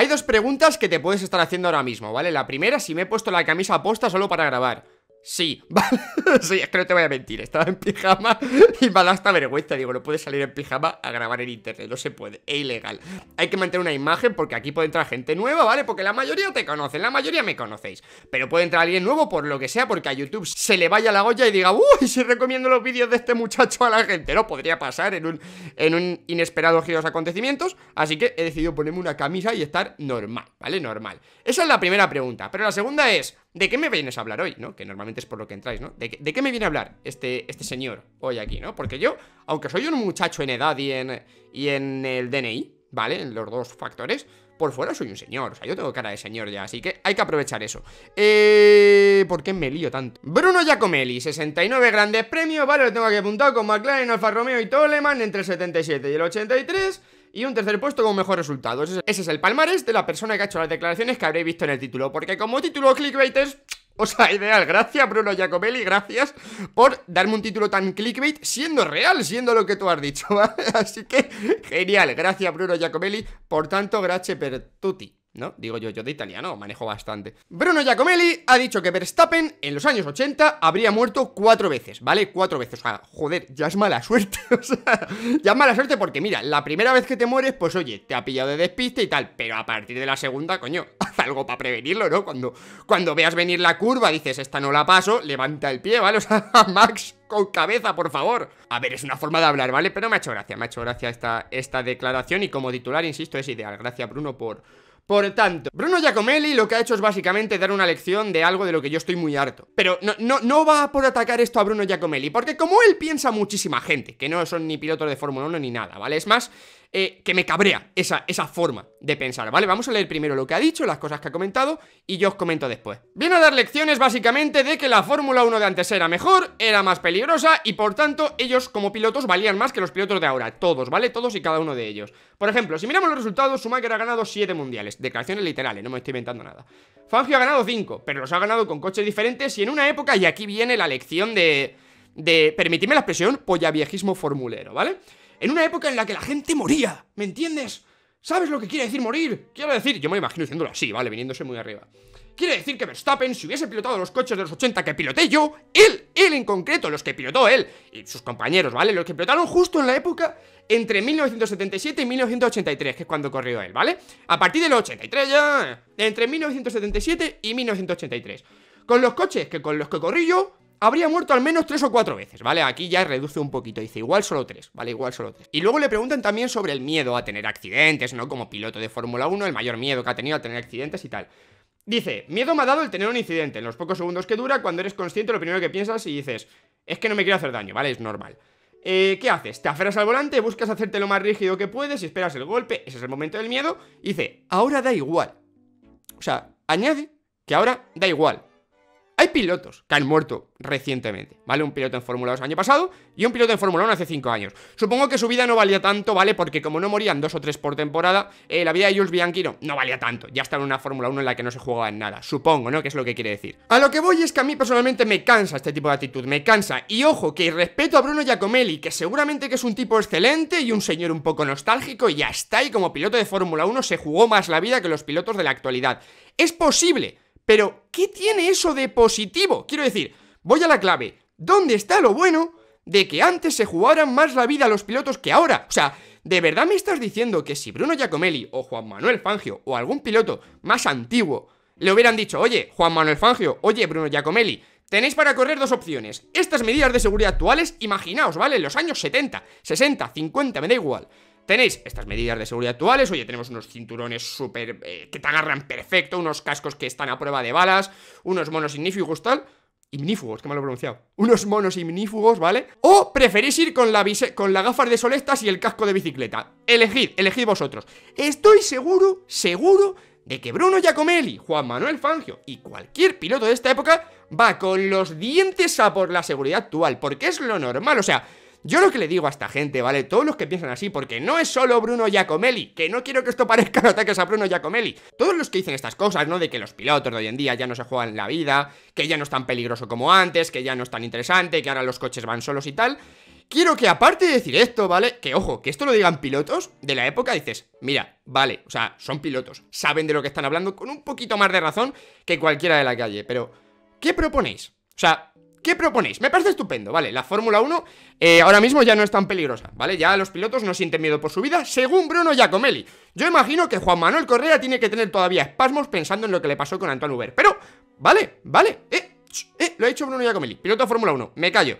Hay dos preguntas que te puedes estar haciendo ahora mismo, ¿vale? La primera, si me he puesto la camisa aposta solo para grabar. Sí, vale. sí, es que no te voy a mentir. Estaba en pijama y me da hasta vergüenza. Digo, no puedes salir en pijama a grabar en internet. No se puede. Es ilegal. Hay que mantener una imagen porque aquí puede entrar gente nueva, ¿vale? Porque la mayoría te conocen, la mayoría me conocéis. Pero puede entrar alguien nuevo por lo que sea, porque a YouTube se le vaya la olla y diga, uy, si recomiendo los vídeos de este muchacho a la gente. No, podría pasar en un, en un inesperado giro de acontecimientos. Así que he decidido ponerme una camisa y estar normal, ¿vale? Normal. Esa es la primera pregunta. Pero la segunda es, ¿de qué me vienes a hablar hoy? ¿No? Que normalmente es por lo que entráis, ¿no? ¿De, qué me viene a hablar este, este señor hoy aquí, ¿no? Porque yo, aunque soy un muchacho en edad y en, y en el DNI, ¿vale? En los dos factores, por fuera soy un señor, o sea, yo tengo cara de señor ya, así que hay que aprovechar eso. Eh, ¿Por qué me lío tanto? Bruno Giacomelli, 69 grandes premios, vale, lo tengo aquí apuntado con McLaren, Alfa Romeo y Toleman entre el 77 y el 83 y un tercer puesto con mejor resultado. Ese es el palmarés de la persona que ha hecho las declaraciones que habréis visto en el título, porque como título clickbait es, O sea, ideal. Gracias, Bruno Giacomelli. Gracias por darme un título tan clickbait, siendo real, siendo lo que tú has dicho. ¿vale? Así que, genial. Gracias, Bruno Giacomelli. Por tanto, grazie per tutti. ¿no? Digo yo, yo de italiano manejo bastante. Bruno Giacomelli ha dicho que Verstappen en los años 80 habría muerto cuatro veces, ¿vale? Cuatro veces. O sea, joder, ya es mala suerte. o sea, ya es mala suerte porque, mira, la primera vez que te mueres, pues oye, te ha pillado de despiste y tal. Pero a partir de la segunda, coño, haz algo para prevenirlo, ¿no? Cuando, cuando veas venir la curva, dices, esta no la paso, levanta el pie, ¿vale? O sea, Max, con cabeza, por favor. A ver, es una forma de hablar, ¿vale? Pero me ha hecho gracia, me ha hecho gracia esta, esta declaración y como titular, insisto, es ideal. Gracias, Bruno, por por tanto, Bruno Giacomelli lo que ha hecho es básicamente dar una lección de algo de lo que yo estoy muy harto. Pero no, no, no va por atacar esto a Bruno Giacomelli, porque como él piensa muchísima gente, que no son ni pilotos de Fórmula 1 ni nada, ¿vale? Es más, eh, que me cabrea esa, forma de pensar, ¿vale? Vamos a leer primero lo que ha dicho, las cosas que ha comentado y yo os comento después. Viene a dar lecciones básicamente de que la Fórmula 1 de antes era mejor, era más peligrosa y por tanto ellos como pilotos valían más que los pilotos de ahora, todos, ¿vale? Todos y cada uno de ellos. Por ejemplo, si miramos los resultados, Schumacher ha ganado 7 mundiales, declaraciones literales, no me estoy inventando nada. Fangio ha ganado 5, pero los ha ganado con coches diferentes y en una época, y aquí viene la lección de... de permitidme la expresión, viejismo formulero, ¿vale? en una época en la que la gente moría, ¿me entiendes? ¿Sabes lo que quiere decir morir? Quiero decir, yo me imagino diciéndolo así, ¿vale? Viniéndose muy arriba. Quiere decir que Verstappen, si hubiese pilotado los coches de los 80 que piloté yo, él, él en concreto, los que pilotó él y sus compañeros, ¿vale? Los que pilotaron justo en la época entre 1977 y 1983, que es cuando corrió él, ¿vale? A partir del 83 ya, entre 1977 y 1983. Con los coches que con los que corrí yo, habría muerto al menos tres o cuatro veces, ¿vale? Aquí ya reduce un poquito, dice igual solo tres, ¿vale? Igual solo tres. Y luego le preguntan también sobre el miedo a tener accidentes, ¿no? Como piloto de Fórmula 1, el mayor miedo que ha tenido a tener accidentes y tal. Dice, miedo me ha dado el tener un incidente, en los pocos segundos que dura, cuando eres consciente lo primero que piensas y dices, es que no me quiero hacer daño, ¿vale? Es normal. Eh, ¿Qué haces? Te aferras al volante, buscas hacerte lo más rígido que puedes y esperas el golpe, ese es el momento del miedo, dice, ahora da igual. O sea, añade que ahora da igual. Hay pilotos que han muerto recientemente, ¿vale? Un piloto en Fórmula 2 año pasado y un piloto en Fórmula 1 hace 5 años. Supongo que su vida no valía tanto, ¿vale? Porque como no morían dos o tres por temporada, eh, la vida de Jules Bianchino no valía tanto. Ya está en una Fórmula 1 en la que no se jugaba en nada, supongo, ¿no? Que es lo que quiere decir. A lo que voy es que a mí personalmente me cansa este tipo de actitud, me cansa. Y ojo, que respeto a Bruno Giacomelli, que seguramente que es un tipo excelente y un señor un poco nostálgico y ya está. Y como piloto de Fórmula 1 se jugó más la vida que los pilotos de la actualidad. Es posible pero, ¿qué tiene eso de positivo? Quiero decir, voy a la clave. ¿Dónde está lo bueno de que antes se jugaran más la vida a los pilotos que ahora? O sea, ¿de verdad me estás diciendo que si Bruno Giacomelli o Juan Manuel Fangio o algún piloto más antiguo le hubieran dicho, oye, Juan Manuel Fangio, oye, Bruno Giacomelli, tenéis para correr dos opciones. Estas medidas de seguridad actuales, imaginaos, ¿vale? En los años 70, 60, 50, me da igual. Tenéis estas medidas de seguridad actuales, oye, tenemos unos cinturones súper... Eh, que te agarran perfecto, unos cascos que están a prueba de balas, unos monos ignífugos tal... Ignífugos, que mal lo he pronunciado. Unos monos ignífugos, ¿vale? O preferís ir con la, con gafas de solestas y el casco de bicicleta. Elegid, elegid vosotros. Estoy seguro, seguro de que Bruno Giacomelli, Juan Manuel Fangio y cualquier piloto de esta época va con los dientes a por la seguridad actual, porque es lo normal, o sea, yo lo que le digo a esta gente, ¿vale? Todos los que piensan así, porque no es solo Bruno Giacomelli, que no quiero que esto parezca ataques a Bruno Giacomelli. Todos los que dicen estas cosas, ¿no? De que los pilotos de hoy en día ya no se juegan la vida, que ya no es tan peligroso como antes, que ya no es tan interesante, que ahora los coches van solos y tal. Quiero que aparte de decir esto, ¿vale? Que ojo, que esto lo digan pilotos de la época, dices, mira, vale, o sea, son pilotos, saben de lo que están hablando con un poquito más de razón que cualquiera de la calle, pero ¿qué proponéis? O sea, ¿Qué proponéis? Me parece estupendo, ¿vale? La Fórmula 1 eh, ahora mismo ya no es tan peligrosa, ¿vale? Ya los pilotos no sienten miedo por su vida, según Bruno Giacomelli. Yo imagino que Juan Manuel Correa tiene que tener todavía espasmos pensando en lo que le pasó con Antoine Uber. Pero, vale, vale, eh, eh, lo ha hecho Bruno Giacomelli, piloto de Fórmula 1, me callo.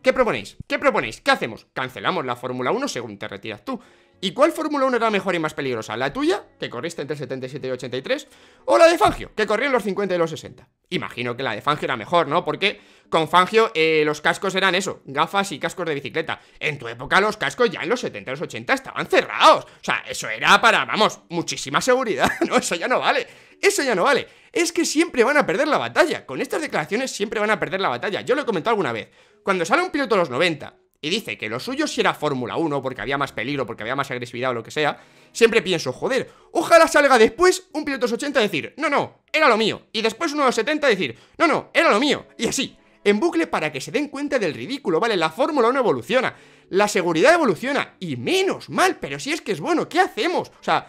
¿Qué proponéis? ¿Qué proponéis? ¿Qué hacemos? Cancelamos la Fórmula 1 según te retiras tú. ¿Y cuál Fórmula 1 era mejor y más peligrosa? ¿La tuya, que corriste entre el 77 y el 83? ¿O la de Fangio, que corría en los 50 y los 60? Imagino que la de Fangio era mejor, ¿no? Porque con Fangio eh, los cascos eran eso, gafas y cascos de bicicleta. En tu época los cascos ya en los 70 y los 80 estaban cerrados. O sea, eso era para, vamos, muchísima seguridad, ¿no? Eso ya no vale. Eso ya no vale. Es que siempre van a perder la batalla. Con estas declaraciones siempre van a perder la batalla. Yo lo he comentado alguna vez. Cuando sale un piloto los 90 y dice que lo suyo si era Fórmula 1, porque había más peligro, porque había más agresividad o lo que sea, siempre pienso, joder, ojalá salga después un piloto 80 decir, no, no, era lo mío, y después uno de 70 decir, no, no, era lo mío, y así, en bucle para que se den cuenta del ridículo, ¿vale? La Fórmula 1 evoluciona, la seguridad evoluciona, y menos mal, pero si es que es bueno, ¿qué hacemos? O sea,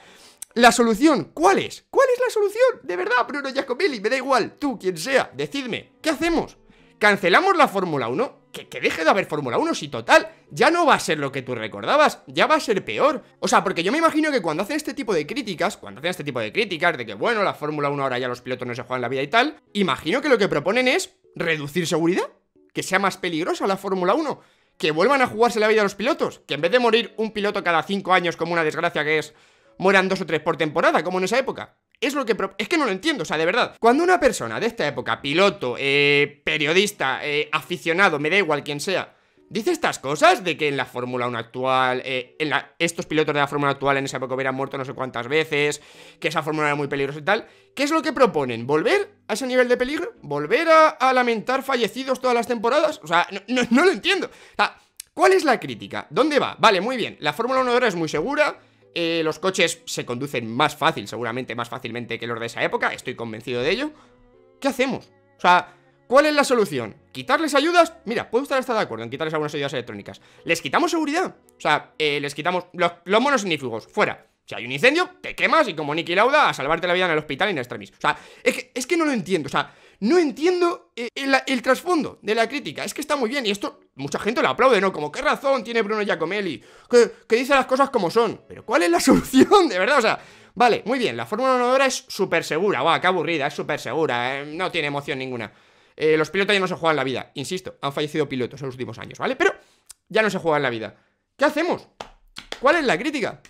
la solución, ¿cuál es? ¿Cuál es la solución? De verdad, Bruno Giacomelli, me da igual, tú, quien sea, decidme, ¿qué hacemos? ¿Cancelamos la Fórmula 1? que, deje de haber Fórmula 1, si total, ya no va a ser lo que tú recordabas, ya va a ser peor. O sea, porque yo me imagino que cuando hacen este tipo de críticas, cuando hacen este tipo de críticas de que, bueno, la Fórmula 1 ahora ya los pilotos no se juegan la vida y tal, imagino que lo que proponen es reducir seguridad, que sea más peligrosa la Fórmula 1, que vuelvan a jugarse la vida a los pilotos, que en vez de morir un piloto cada 5 años como una desgracia que es, mueran dos o tres por temporada, como en esa época. Es lo que... Es que no lo entiendo, o sea, de verdad. Cuando una persona de esta época, piloto, eh, periodista, eh, aficionado, me da igual quien sea, dice estas cosas de que en la Fórmula 1 actual, eh, en estos pilotos de la Fórmula actual en esa época hubieran muerto no sé cuántas veces, que esa Fórmula era muy peligrosa y tal, ¿qué es lo que proponen? ¿Volver a ese nivel de peligro? ¿Volver a, lamentar fallecidos todas las temporadas? O sea, no, lo entiendo. ¿cuál es la crítica? ¿Dónde va? Vale, muy bien, la Fórmula 1 ahora es muy segura, eh, los coches se conducen más fácil, seguramente más fácilmente que los de esa época, estoy convencido de ello. ¿Qué hacemos? O sea, ¿cuál es la solución? ¿Quitarles ayudas? Mira, puedo estar hasta de acuerdo en quitarles algunas ayudas electrónicas. ¿Les quitamos seguridad? O sea, eh, les quitamos los, los monos fuera. Si hay un incendio, te quemas y como Nicky Lauda a salvarte la vida en el hospital en extremis. O sea, es que no lo entiendo. O sea, no entiendo eh, el, trasfondo de la crítica. Es que está muy bien y esto mucha gente lo aplaude, ¿no? Como, ¿qué razón tiene Bruno Giacomelli? Que, dice las cosas como son. Pero ¿cuál es la solución? De verdad, o sea... Vale, muy bien, la Fórmula 1 es súper segura. Guau, qué aburrida, es súper segura. Eh, no tiene emoción ninguna. Eh, los pilotos ya no se juegan la vida. Insisto, han fallecido pilotos en los últimos años, ¿vale? Pero ya no se juegan la vida. ¿Qué hacemos? ¿Cuál es la crítica?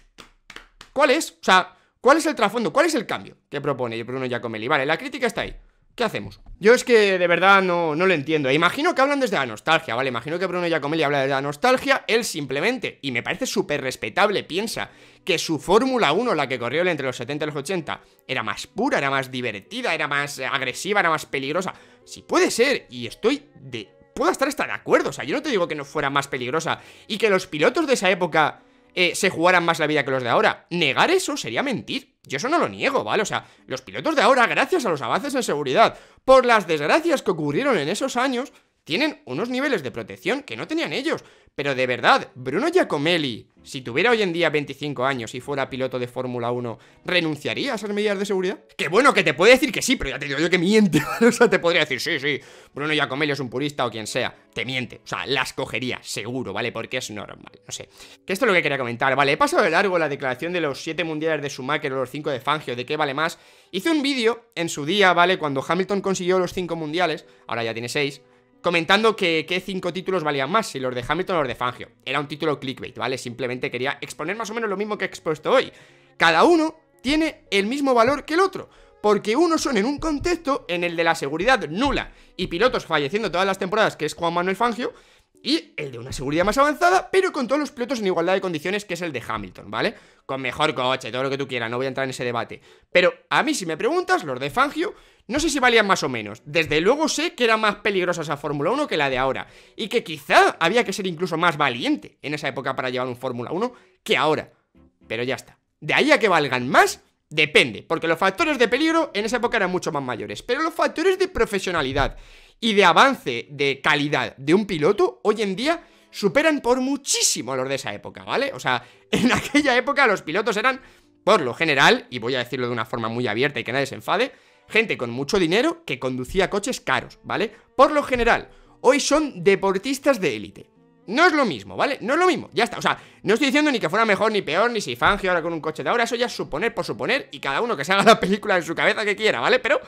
¿Cuál es? O sea, ¿cuál es el trasfondo? ¿Cuál es el cambio que propone Bruno Giacomelli? Vale, la crítica está ahí. ¿Qué hacemos? Yo es que de verdad no, no lo entiendo. imagino que hablan desde la nostalgia, ¿vale? Imagino que Bruno Giacomelli habla de la nostalgia. Él simplemente, y me parece súper respetable, piensa que su Fórmula 1, la que corrió entre los 70 y los 80, era más pura, era más divertida, era más agresiva, era más peligrosa. Si sí, puede ser, y estoy de. Puedo estar hasta de acuerdo. O sea, yo no te digo que no fuera más peligrosa y que los pilotos de esa época eh, se jugaran más la vida que los de ahora. Negar eso sería mentir. Yo eso no lo niego, ¿vale? O sea, los pilotos de ahora, gracias a los avances en seguridad, por las desgracias que ocurrieron en esos años, tienen unos niveles de protección que no tenían ellos. Pero de verdad, Bruno Giacomelli, si tuviera hoy en día 25 años y fuera piloto de Fórmula 1, ¿renunciaría a esas medidas de seguridad? Que bueno, que te puede decir que sí, pero ya te digo yo que miente. o sea, te podría decir, sí, sí, Bruno Giacomelli es un purista o quien sea. Te miente. O sea, las cogería, seguro, ¿vale? Porque es normal, no sé. Que esto es lo que quería comentar, ¿vale? He pasado de largo la declaración de los 7 mundiales de Schumacher o los 5 de Fangio, de qué vale más. Hice un vídeo en su día, ¿vale? Cuando Hamilton consiguió los 5 mundiales, ahora ya tiene 6 comentando que, que, cinco títulos valían más, si los de Hamilton o los de Fangio. Era un título clickbait, ¿vale? Simplemente quería exponer más o menos lo mismo que he expuesto hoy. Cada uno tiene el mismo valor que el otro, porque uno son en un contexto en el de la seguridad nula y pilotos falleciendo todas las temporadas, que es Juan Manuel Fangio, y el de una seguridad más avanzada, pero con todos los pilotos en igualdad de condiciones, que es el de Hamilton, ¿vale? con mejor coche, todo lo que tú quieras, no voy a entrar en ese debate. Pero a mí, si me preguntas, los de Fangio, no sé si valían más o menos. Desde luego sé que era más peligrosa esa Fórmula 1 que la de ahora. Y que quizá había que ser incluso más valiente en esa época para llevar un Fórmula 1 que ahora. Pero ya está. De ahí a que valgan más, depende. Porque los factores de peligro en esa época eran mucho más mayores. Pero los factores de profesionalidad y de avance de calidad de un piloto, hoy en día superan por muchísimo a los de esa época, ¿vale? O sea, en aquella época los pilotos eran, por lo general, y voy a decirlo de una forma muy abierta y que nadie se enfade, gente con mucho dinero que conducía coches caros, ¿vale? Por lo general, hoy son deportistas de élite. No es lo mismo, ¿vale? No es lo mismo, ya está. O sea, no estoy diciendo ni que fuera mejor ni peor, ni si Fangio ahora con un coche de ahora, eso ya es suponer por suponer y cada uno que se haga la película en su cabeza que quiera, ¿vale? Pero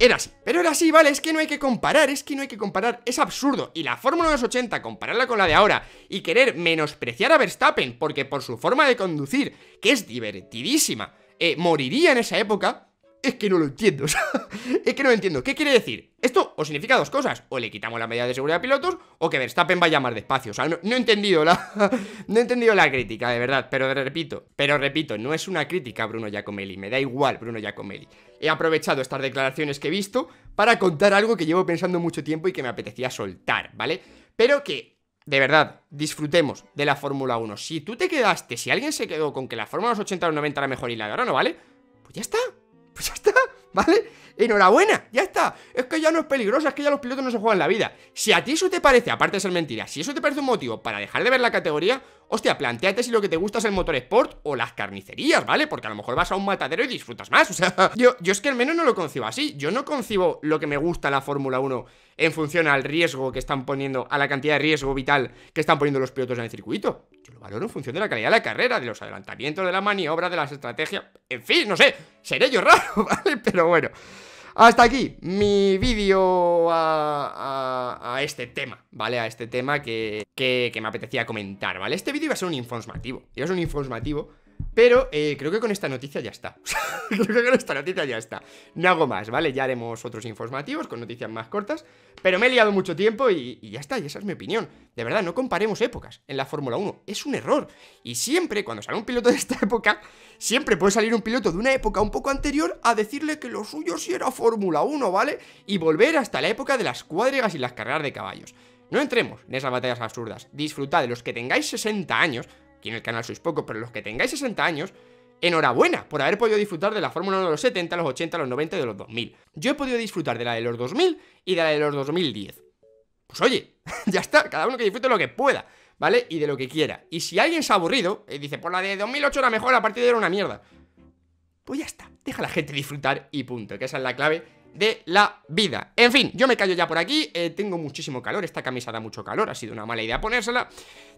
era así, pero era así, ¿vale? Es que no hay que comparar, es que no hay que comparar, es absurdo. Y la Fórmula 80 compararla con la de ahora y querer menospreciar a Verstappen porque por su forma de conducir, que es divertidísima, eh, moriría en esa época, es que no lo entiendo. es que no lo entiendo. ¿Qué quiere decir? Esto o significa dos cosas. O le quitamos la medida de seguridad a pilotos o que Verstappen vaya más despacio. O sea, no, he entendido la, no he entendido la crítica, de verdad. Pero repito, pero repito, no es una crítica Bruno Giacomelli. Me da igual Bruno Giacomelli he aprovechado estas declaraciones que he visto para contar algo que llevo pensando mucho tiempo y que me apetecía soltar, ¿vale? Pero que, de verdad, disfrutemos de la Fórmula 1. Si tú te quedaste, si alguien se quedó con que la Fórmula 80 o 90 era mejor y la de ahora no, ¿vale? Pues ya está, pues ya está, ¿vale? enhorabuena, ya está. Es que ya no es peligroso, es que ya los pilotos no se juegan la vida. Si a ti eso te parece, aparte de ser mentira, si eso te parece un motivo para dejar de ver la categoría, hostia, planteate si lo que te gusta es el motor sport o las carnicerías, ¿vale? Porque a lo mejor vas a un matadero y disfrutas más. O sea, yo, yo es que al menos no lo concibo así. Yo no concibo lo que me gusta la Fórmula 1 en función al riesgo que están poniendo, a la cantidad de riesgo vital que están poniendo los pilotos en el circuito. Yo lo valoro en función de la calidad de la carrera, de los adelantamientos, de la maniobra, de las estrategias. En fin, no sé, seré yo raro, ¿vale? Pero bueno. Hasta aquí mi vídeo a, este tema, ¿vale? A este tema que, que, que me apetecía comentar, ¿vale? Este vídeo iba a ser un informativo, iba a ser un informativo pero eh, creo que con esta noticia ya está. creo que con esta noticia ya está. No hago más, ¿vale? Ya haremos otros informativos con noticias más cortas. Pero me he liado mucho tiempo y, ya está, y esa es mi opinión. De verdad, no comparemos épocas en la Fórmula 1. Es un error. Y siempre, cuando sale un piloto de esta época, siempre puede salir un piloto de una época un poco anterior a decirle que lo suyo sí era Fórmula 1, ¿vale? Y volver hasta la época de las cuadrigas y las carreras de caballos. No entremos en esas batallas absurdas. Disfrutad de los que tengáis 60 años, en el canal sois poco, pero los que tengáis 60 años, enhorabuena por haber podido disfrutar de la Fórmula 1 de los 70, los 80, los 90 y de los 2000. Yo he podido disfrutar de la de los 2000 y de la de los 2010. Pues oye, ya está, cada uno que disfrute lo que pueda, ¿vale? Y de lo que quiera. Y si alguien se ha aburrido, y eh, dice, por pues la de 2008 era mejor, a partir de era una mierda. Pues ya está, deja a la gente disfrutar y punto, que esa es la clave de la vida. En fin, yo me callo ya por aquí, eh, tengo muchísimo calor, esta camisa da mucho calor, ha sido una mala idea ponérsela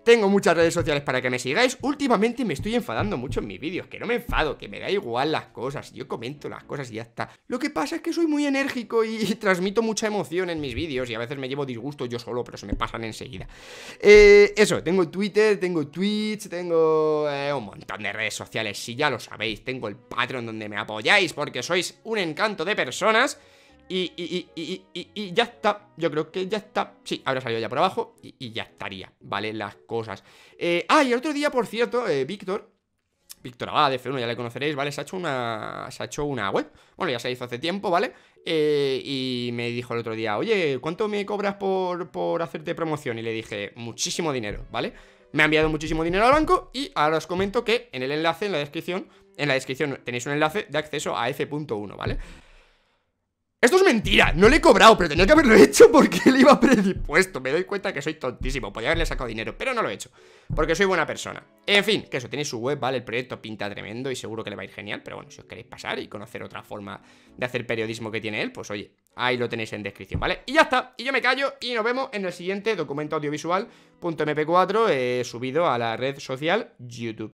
tengo muchas redes sociales para que me sigáis. Últimamente me estoy enfadando mucho en mis vídeos, que no me enfado, que me da igual las cosas, yo comento las cosas y ya está. Lo que pasa es que soy muy enérgico y, transmito mucha emoción en mis vídeos y a veces me llevo disgusto yo solo, pero se me pasan enseguida. Eh, eso, tengo Twitter, tengo Twitch, tengo eh, un montón de redes sociales, si ya lo sabéis, tengo el Patreon donde me apoyáis porque sois un encanto de personas. Y, ya está, yo creo que ya está. Sí, habrá salido ya por abajo y, ya estaría, ¿vale? Las cosas. Eh, ah, y el otro día, por cierto, eh, Víctor, Víctor Abad, F1, ya le conoceréis, ¿vale? Se ha hecho una, se ha hecho una web, bueno, ya se hizo hace tiempo, ¿vale? Eh, y me dijo el otro día, oye, ¿cuánto me cobras por, por hacerte promoción? Y le dije, muchísimo dinero, ¿vale? Me ha enviado muchísimo dinero al banco y ahora os comento que en el enlace, en la descripción, en la descripción tenéis un enlace de acceso a F.1, ¿vale? Esto es mentira, no le he cobrado, pero tenía que haberlo hecho porque él iba predispuesto. Me doy cuenta que soy tontísimo, podía haberle sacado dinero, pero no lo he hecho, porque soy buena persona. En fin, que eso, tiene su web, ¿vale? El proyecto pinta tremendo y seguro que le va a ir genial, pero bueno, si os queréis pasar y conocer otra forma de hacer periodismo que tiene él, pues oye, ahí lo tenéis en descripción, ¿vale? Y ya está, y yo me callo y nos vemos en el siguiente documento audiovisual.mp4 eh, subido a la red social YouTube.